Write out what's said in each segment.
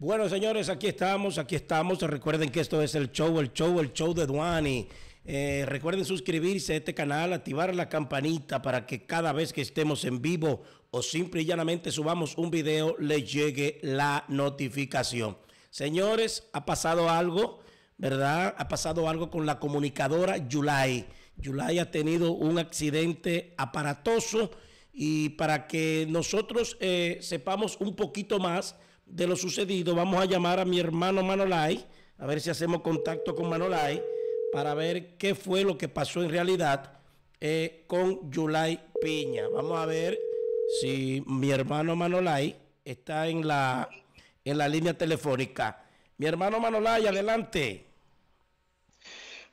Bueno, señores, aquí estamos, aquí estamos. Recuerden que esto es el show, el show, el show de Duani. Eh, recuerden suscribirse a este canal, activar la campanita para que cada vez que estemos en vivo o simple y llanamente subamos un video, les llegue la notificación. Señores, ha pasado algo, ¿verdad? Ha pasado algo con la comunicadora Yulai. Yulai ha tenido un accidente aparatoso y para que nosotros eh, sepamos un poquito más de lo sucedido, vamos a llamar a mi hermano Manolay, a ver si hacemos contacto con Manolay para ver qué fue lo que pasó en realidad eh, con Yulay Piña. Vamos a ver si mi hermano Manolay está en la, en la línea telefónica. Mi hermano Manolay, adelante.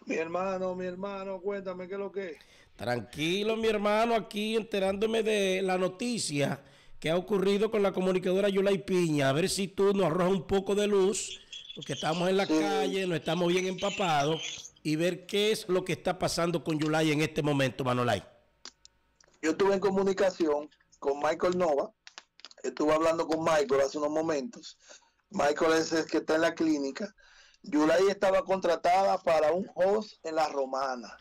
Mi hermano, mi hermano, cuéntame qué es lo que Tranquilo, mi hermano, aquí enterándome de la noticia ¿Qué ha ocurrido con la comunicadora Yulay Piña. A ver si tú nos arrojas un poco de luz, porque estamos en la calle, no estamos bien empapados, y ver qué es lo que está pasando con Yulay en este momento, Manolay. Yo estuve en comunicación con Michael Nova, estuve hablando con Michael hace unos momentos. Michael es el que está en la clínica. Yulay estaba contratada para un host en La Romana.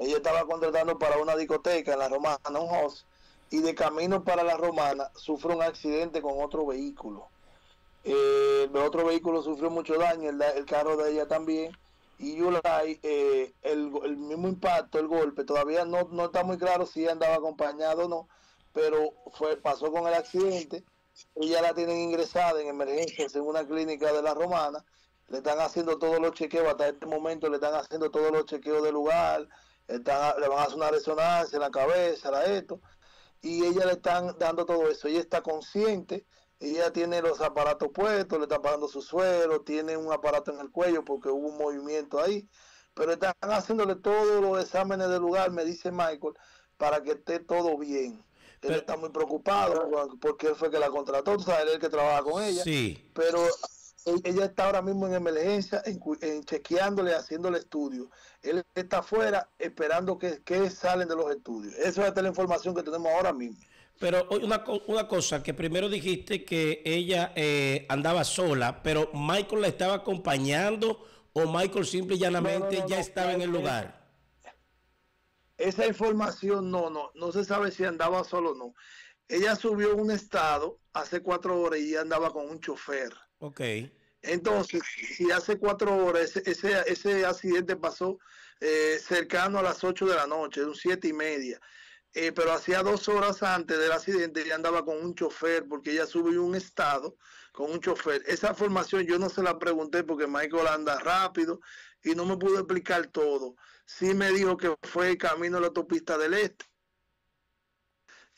Ella estaba contratando para una discoteca en La Romana, un host y de camino para la Romana sufre un accidente con otro vehículo. Eh, el otro vehículo sufrió mucho daño, el, carro de ella también. Y eh, el, mismo impacto, el golpe, todavía no, no está muy claro si andaba acompañado o no, pero fue, pasó con el accidente. Ella la tienen ingresada en emergencias en una clínica de la Romana. Le están haciendo todos los chequeos, hasta este momento le están haciendo todos los chequeos del lugar, le van a hacer una resonancia en la cabeza, la esto y ella le están dando todo eso. Ella está consciente, ella tiene los aparatos puestos, le está pagando su suelo, tiene un aparato en el cuello porque hubo un movimiento ahí, pero están haciéndole todos los exámenes del lugar, me dice Michael, para que esté todo bien. Él está muy preocupado porque él fue que la contrató, tú sabes, él el que trabaja con ella. Sí. Pero ella está ahora mismo en emergencia, en, en chequeándole, haciéndole estudio Él está afuera esperando que, que, salen de los estudios. Esa es la información que tenemos ahora mismo. Pero una, una cosa, que primero dijiste que ella eh, andaba sola, pero Michael la estaba acompañando o Michael simple y llanamente ya estaba en el eh, lugar. Esa información no, no, no se sabe si andaba solo o no. Ella subió un estado hace cuatro horas y andaba con un chofer Ok. Entonces, y hace cuatro horas, ese, ese, accidente pasó eh, cercano a las ocho de la noche, un siete y media. Eh, pero hacía dos horas antes del accidente ella andaba con un chofer, porque ella subió un estado con un chofer. Esa formación yo no se la pregunté porque Michael anda rápido y no me pudo explicar todo. Sí me dijo que fue el camino a la autopista del este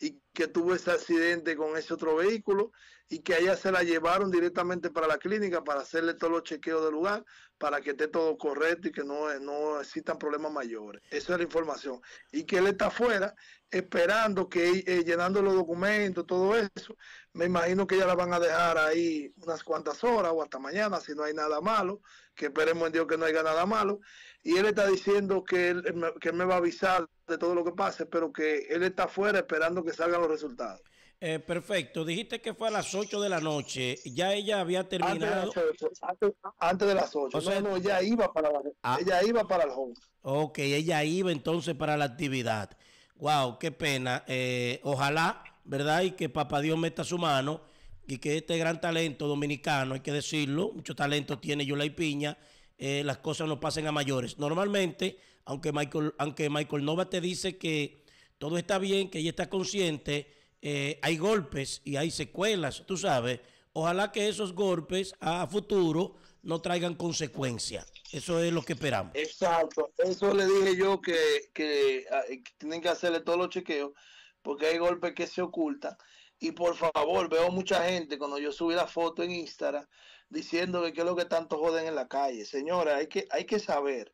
y que tuvo ese accidente con ese otro vehículo y que allá se la llevaron directamente para la clínica para hacerle todos los chequeos del lugar, para que esté todo correcto y que no, no existan problemas mayores. Esa es la información. Y que él está afuera esperando que eh, llenando los documentos, todo eso. Me imagino que ya la van a dejar ahí unas cuantas horas o hasta mañana si no hay nada malo, que esperemos en Dios que no haya nada malo. Y él está diciendo que que él me va a avisar de todo lo que pase, pero que él está afuera esperando que salgan los resultados. Eh, perfecto, dijiste que fue a las 8 de la noche, ya ella había terminado. Antes de las 8, O sea, no, no, ella iba para, ah. ella iba para el home. Ok, ella iba entonces para la actividad. Wow, qué pena. Eh, ojalá, ¿verdad? Y que papá Dios meta su mano y que este gran talento dominicano, hay que decirlo, mucho talento tiene y Piña. Eh, las cosas no pasen a mayores. Normalmente, aunque Michael, aunque Michael Nova te dice que todo está bien, que ella está consciente, eh, hay golpes y hay secuelas, tú sabes. Ojalá que esos golpes a futuro no traigan consecuencias. Eso es lo que esperamos. Exacto. Eso le dije yo ah, eh, que, tienen que hacerle todos los chequeos porque hay golpes que se ocultan. Y por favor, veo mucha gente cuando yo subí la foto en Instagram diciendo que qué es lo que tanto joden en la calle. Señora, hay que, hay que saber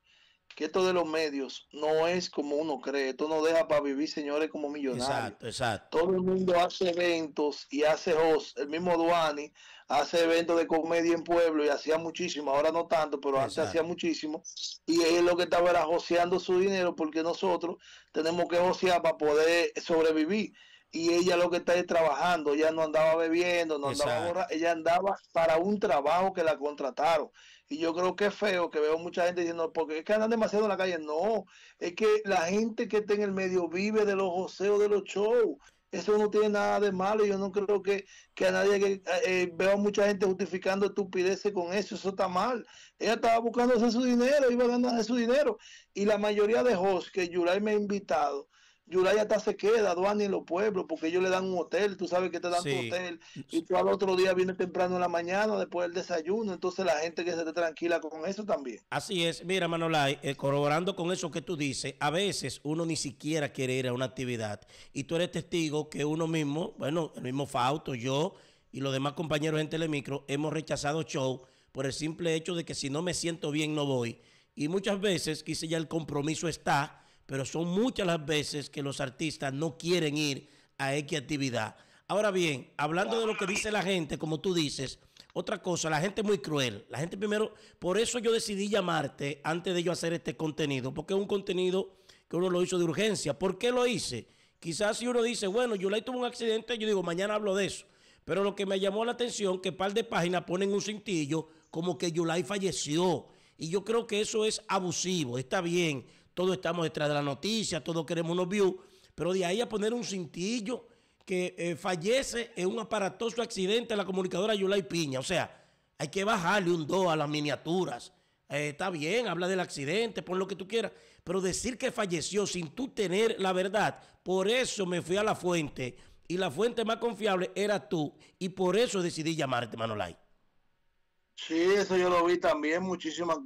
que esto de los medios no es como uno cree, esto no deja para vivir, señores, como millonarios. Exacto, exacto. Todo el mundo hace eventos y hace host, el mismo Duani hace eventos de comedia en pueblo y hacía muchísimo, ahora no tanto, pero antes hacía muchísimo, y él lo que estaba era joseando su dinero porque nosotros tenemos que josear para poder sobrevivir y ella lo que está es trabajando, ella no andaba bebiendo, no andaba borra, ella andaba para un trabajo que la contrataron. Y yo creo que es feo que veo mucha gente diciendo, porque es que andan demasiado en la calle. No, es que la gente que está en el medio vive de los joseos, de los shows. Eso no tiene nada de malo. Yo no creo que, a nadie que eh, eh, veo mucha gente justificando estupideces con eso. Eso está mal. Ella estaba buscando hacer su dinero, iba a ganar su dinero. Y la mayoría de hosts que Yulay me ha invitado, Yuraya hasta se queda, aduana en los pueblos, porque ellos le dan un hotel, tú sabes que te dan un hotel, y tú al otro día vienes temprano en la mañana, después del desayuno, entonces la gente que se te tranquila con eso también. Así es, mira Manolay, eh, corroborando con eso que tú dices, a veces uno ni siquiera quiere ir a una actividad, y tú eres testigo que uno mismo, bueno, el mismo Fausto, yo y los demás compañeros en Telemicro, hemos rechazado show por el simple hecho de que si no me siento bien no voy, y muchas veces quise ya el compromiso está, pero son muchas las veces que los artistas no quieren ir a X actividad. Ahora bien, hablando de lo que dice la gente, como tú dices, otra cosa, la gente es muy cruel. La gente primero, por eso yo decidí llamarte antes de yo hacer este contenido, porque es un contenido que uno lo hizo de urgencia. ¿Por qué lo hice? Quizás si uno dice, bueno, Yulay tuvo un accidente, yo digo, mañana hablo de eso. Pero lo que me llamó la atención, que par de páginas ponen un cintillo como que Yulay falleció. Y yo creo que eso es abusivo, está bien todos estamos detrás de la noticia, todos queremos unos views, pero de ahí a poner un cintillo que eh, fallece en un aparatoso accidente la comunicadora Yulay Piña. O sea, hay que bajarle un 2 a las miniaturas. Eh, está bien, habla del accidente, pon lo que tú quieras, pero decir que falleció sin tú tener la verdad, por eso me fui a la fuente y la fuente más confiable era tú y por eso decidí llamarte, Manolay. Sí, eso yo lo vi también, muchísimas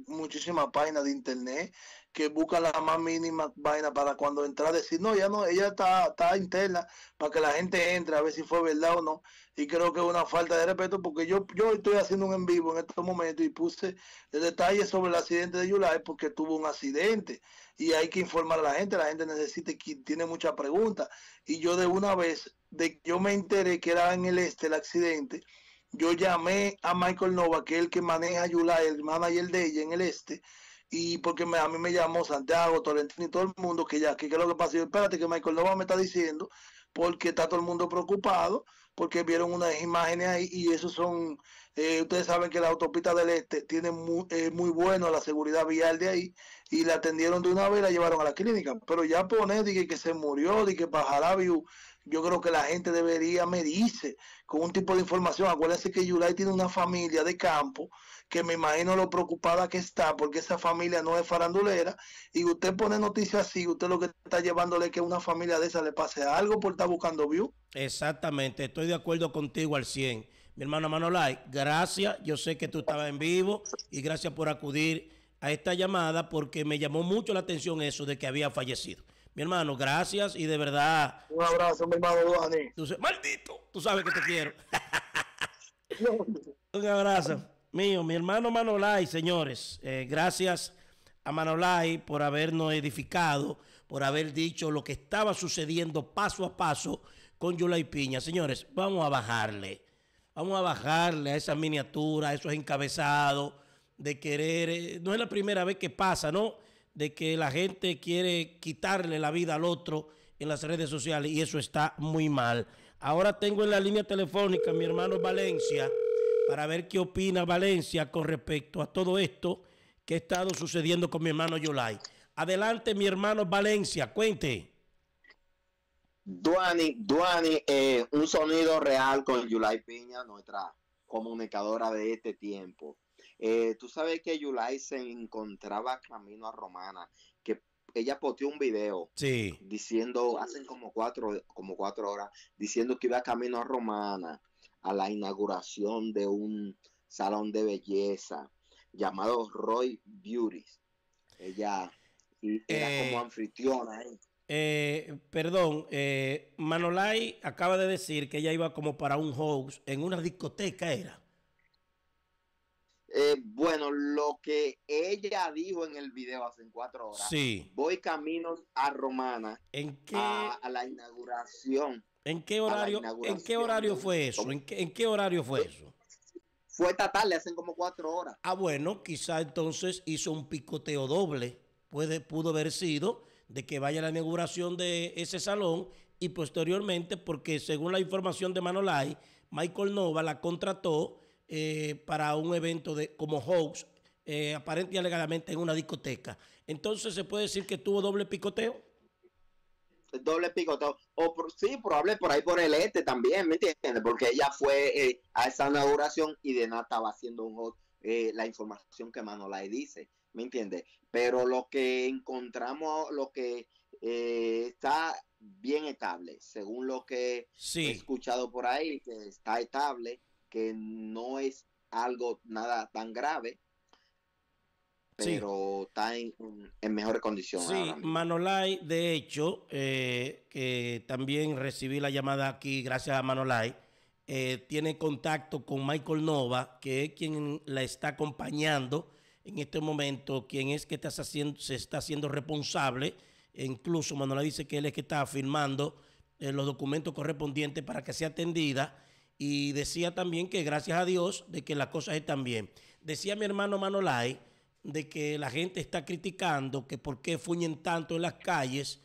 páginas de internet que busca la más mínima vaina para cuando entra decir, no, ya no, ella está, interna para que la gente entre a ver si fue verdad o no. Y creo que es una falta de respeto porque yo, yo estoy haciendo un en vivo en estos momentos y puse el detalle sobre el accidente de Yulai porque tuvo un accidente y hay que informar a la gente, la gente necesita, tiene muchas preguntas. Y yo de una vez, de yo me enteré que era en el este el accidente, yo llamé a Michael Nova, que es el que maneja Yulai, el manager de ella en el este, y porque a mí me llamó Santiago, Tolentino y todo el mundo que ya, que qué es lo que pasa, espérate que Michael Nova me está diciendo, porque está todo el mundo preocupado, porque vieron unas imágenes ahí y eso son, eh, ustedes saben que la autopista del Este tiene muy, eh, muy bueno la seguridad vial de ahí y la atendieron de una vez y la llevaron a la clínica, pero ya pone, dije que se murió, dije que view yo creo que la gente debería medirse con un tipo de información. Acuérdese que Yulay tiene una familia de campo que me imagino lo preocupada que está porque esa familia no es farandulera y usted pone noticias así, usted lo que está llevándole es que a una familia de esa le pase algo por estar buscando view. Exactamente, estoy de acuerdo contigo al 100. Mi hermano Manolay, gracias, yo sé que tú estabas en vivo y gracias por acudir a esta llamada porque me llamó mucho la atención eso de que había fallecido. Mi hermano, gracias y de verdad. Un abrazo, mi hermano Duani. maldito, tú sabes que te quiero. Un abrazo. Mío, mi hermano Manolay, señores, eh, gracias a Manolai por habernos edificado, por haber dicho lo que estaba sucediendo paso a paso con Yulay Piña. Señores, vamos a bajarle. Vamos a bajarle a esa miniatura, a esos encabezados de querer. Eh, no es la primera vez que pasa, ¿no? de que la gente quiere quitarle la vida al otro en las redes sociales y eso está muy mal. Ahora tengo en la línea telefónica a mi hermano Valencia para ver qué opina Valencia con respecto a todo esto que ha estado sucediendo con mi hermano Yulai. Adelante, mi hermano Valencia, cuente. Duani, Duani, eh, un sonido real con Yulai Piña, nuestra comunicadora de este tiempo. Eh, tú sabes que Yulai se encontraba camino a Romana, que ella posteó un video diciendo, hace como cuatro, como cuatro horas, diciendo que iba camino a Romana a la inauguración de un salón de belleza llamado Roy Beauties. Ella era eh, como anfitriona. Eh, perdón, Manolai acaba de decir que ella iba como para un house, en una discoteca, era. Eh, bueno, lo que ella dijo en el video hace cuatro horas. Sí. Voy camino a Romana. ¿En qué? A, la inauguración. ¿En qué horario? ¿En qué horario fue eso? ¿En qué, horario fue eso? Fue esta tarde, hace como cuatro horas. Ah, bueno, quizá entonces hizo un picoteo doble. Puede, pudo haber sido de que vaya a la inauguración de ese salón y posteriormente, porque según la información de Manolay, Michael Nova la contrató eh, para un evento de, como hoax eh, aparente y alegadamente en una discoteca. Entonces, ¿se puede decir que tuvo doble picoteo? doble picoteo. O sí, probable por ahí por el este también, ¿me entiendes? Porque ella fue eh, a esa inauguración y de nada estaba haciendo un hot, eh, la información que Manolay dice, ¿me entiendes? Pero lo que encontramos, lo que está bien estable, según lo que he escuchado por ahí, que está estable, que no es algo nada tan grave, pero está en, mejores condiciones. Sí, Manolay, de hecho, eh, que también recibí la llamada aquí gracias a Manolay, eh, tiene contacto con Michael Nova, que es quien la está acompañando en este momento, quien es que haciendo, se está haciendo responsable. E incluso Manolay dice que él es que está firmando eh, los documentos correspondientes para que sea atendida y decía también que gracias a Dios de que las cosas están bien. Decía mi hermano Manolay de que la gente está criticando, que por qué fuñen tanto en las calles.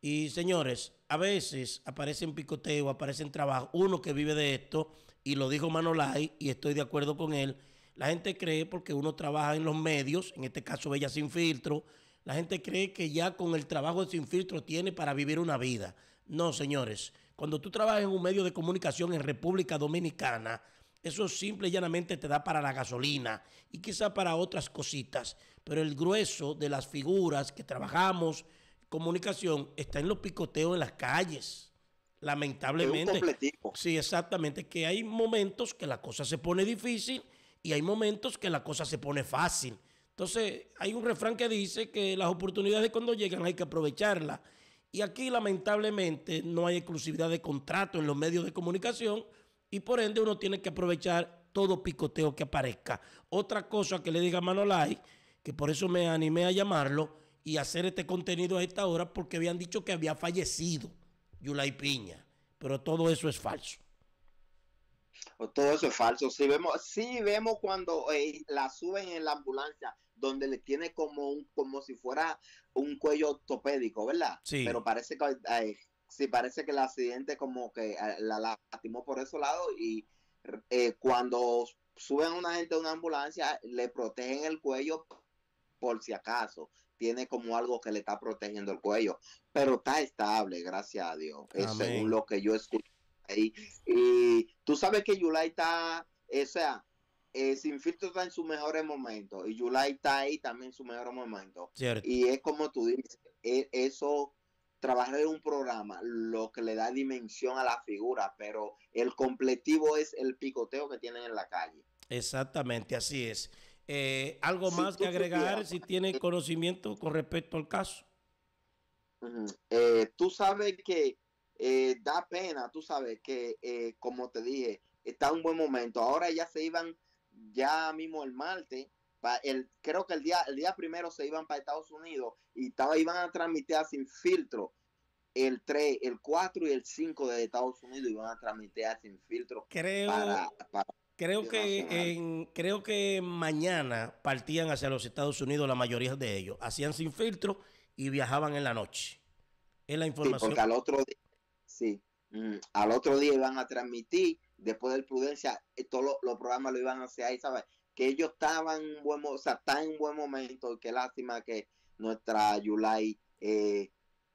Y señores, a veces aparecen picoteos, aparecen trabajos. Uno que vive de esto, y lo dijo Manolay, y estoy de acuerdo con él, la gente cree porque uno trabaja en los medios, en este caso Bella Sin Filtro, la gente cree que ya con el trabajo de Sin Filtro tiene para vivir una vida. No, señores. Cuando tú trabajas en un medio de comunicación en República Dominicana, eso simple y llanamente te da para la gasolina y quizá para otras cositas. Pero el grueso de las figuras que trabajamos, comunicación, está en los picoteos en las calles. Lamentablemente. Un sí, exactamente. Que hay momentos que la cosa se pone difícil y hay momentos que la cosa se pone fácil. Entonces, hay un refrán que dice que las oportunidades cuando llegan hay que aprovecharlas. Y aquí lamentablemente no hay exclusividad de contrato en los medios de comunicación y por ende uno tiene que aprovechar todo picoteo que aparezca. Otra cosa que le diga Manolay, que por eso me animé a llamarlo y hacer este contenido a esta hora porque habían dicho que había fallecido Yulay Piña, pero todo eso es falso todo eso es falso. Si vemos, si vemos cuando la suben en la ambulancia, donde le tiene como un, como si fuera un cuello ortopédico, ¿verdad? Sí. Pero parece que parece que el accidente como que eh, la, lastimó por ese lado y eh, cuando suben a una gente a una ambulancia, le protegen el cuello por si acaso. Tiene como algo que le está protegiendo el cuello. Pero está estable, gracias a Dios. Es según lo que yo escucho y tú sabes que Yulai está, o sea, eh, Sin Filtro está en sus mejores momentos y Yulai está ahí también en sus mejores momentos. Y es como tú dices, e, eso, trabajar en un programa, lo que le da dimensión a la figura, pero el completivo es el picoteo que tienen en la calle. Exactamente, así es. Eh, ¿Algo más que agregar si tiene conocimiento con respecto al caso? Eh, tú sabes que eh, da pena, tú sabes, que eh, como te dije, está un buen momento. Ahora ya se iban, ya mismo el martes, el, creo que el día, el día primero se iban para Estados Unidos y iban a transmitir sin filtro el 3, el 4 y el 5 de Estados Unidos iban a transmitir sin filtro. Creo, creo, que en, creo que mañana partían hacia los Estados Unidos la mayoría de ellos. Hacían sin filtro y viajaban en la noche. Es la información. al otro día Sí. Mm, al otro día iban a transmitir, después del Prudencia, eh, todos los, programas lo iban a hacer ahí, ¿sabes? Que ellos estaban en buen, o sea, en buen momento, y qué lástima que nuestra Yulai eh,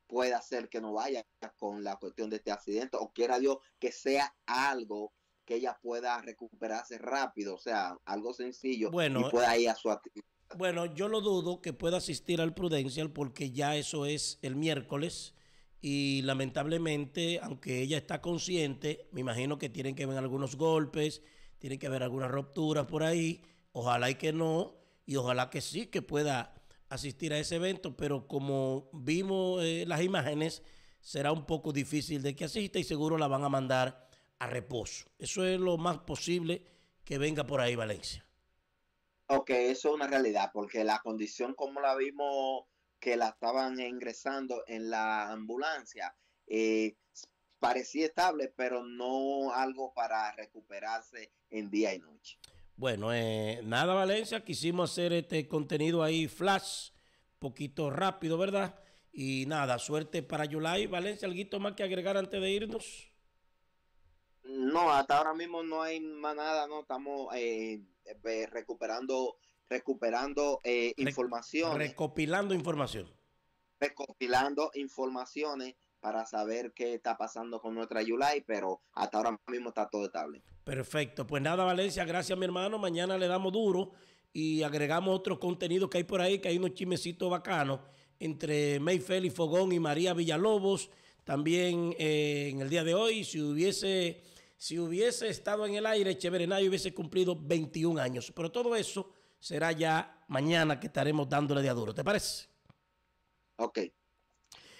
pueda hacer que no vaya con la cuestión de este accidente, o quiera Dios que sea algo que ella pueda recuperarse rápido, o sea, algo sencillo, y pueda ir a su actividad. Bueno, yo lo dudo que pueda asistir al Prudencial porque ya eso es el miércoles y lamentablemente, aunque ella está consciente, me imagino que tienen que haber algunos golpes, tienen que haber algunas rupturas por ahí, ojalá y que no, y ojalá que sí que pueda asistir a ese evento, pero como vimos eh, las imágenes, será un poco difícil de que asista y seguro la van a mandar a reposo. Eso es lo más posible que venga por ahí Valencia. Ok, eso es una realidad, porque la condición como la vimos que la estaban ingresando en la ambulancia. Eh, parecía estable, pero no algo para recuperarse en día y noche. Bueno, eh, nada, Valencia, quisimos hacer este contenido ahí flash, poquito rápido, ¿verdad? Y nada, suerte para Yulai. Valencia, ¿alguito más que agregar antes de irnos? No, hasta ahora mismo no hay más nada, no estamos eh, eh recuperando recuperando eh, Recopilando información. Recopilando informaciones para saber qué está pasando con nuestra Yulay pero hasta ahora mismo está todo estable. Perfecto. Pues nada, Valencia, gracias mi hermano. Mañana le damos duro y agregamos otro contenido que hay por ahí, que hay unos chimecitos bacanos entre Mayfel y Fogón y María Villalobos. También eh, en el día de hoy, si hubiese, si hubiese estado en el aire, Cheverenay hubiese cumplido 21 años. Pero todo eso será ya mañana que estaremos dándole de aduro. ¿Te parece? Ok.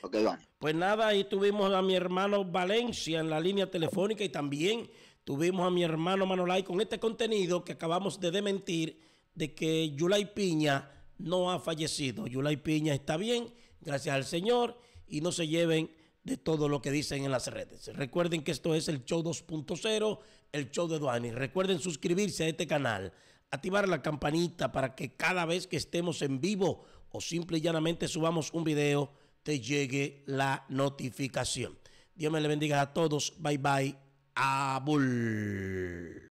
Ok, vamos. Pues nada, ahí tuvimos a mi hermano Valencia en la línea telefónica y también tuvimos a mi hermano Manolay con este contenido que acabamos de dementir de que Yulai Piña no ha fallecido. Yulai Piña está bien, gracias al Señor, y no se lleven de todo lo que dicen en las redes. Recuerden que esto es el show 2.0, el show de Duani. Recuerden suscribirse a este canal activar la campanita para que cada vez que estemos en vivo o simple y llanamente subamos un video, te llegue la notificación. Dios me le bendiga a todos. Bye bye. Abul.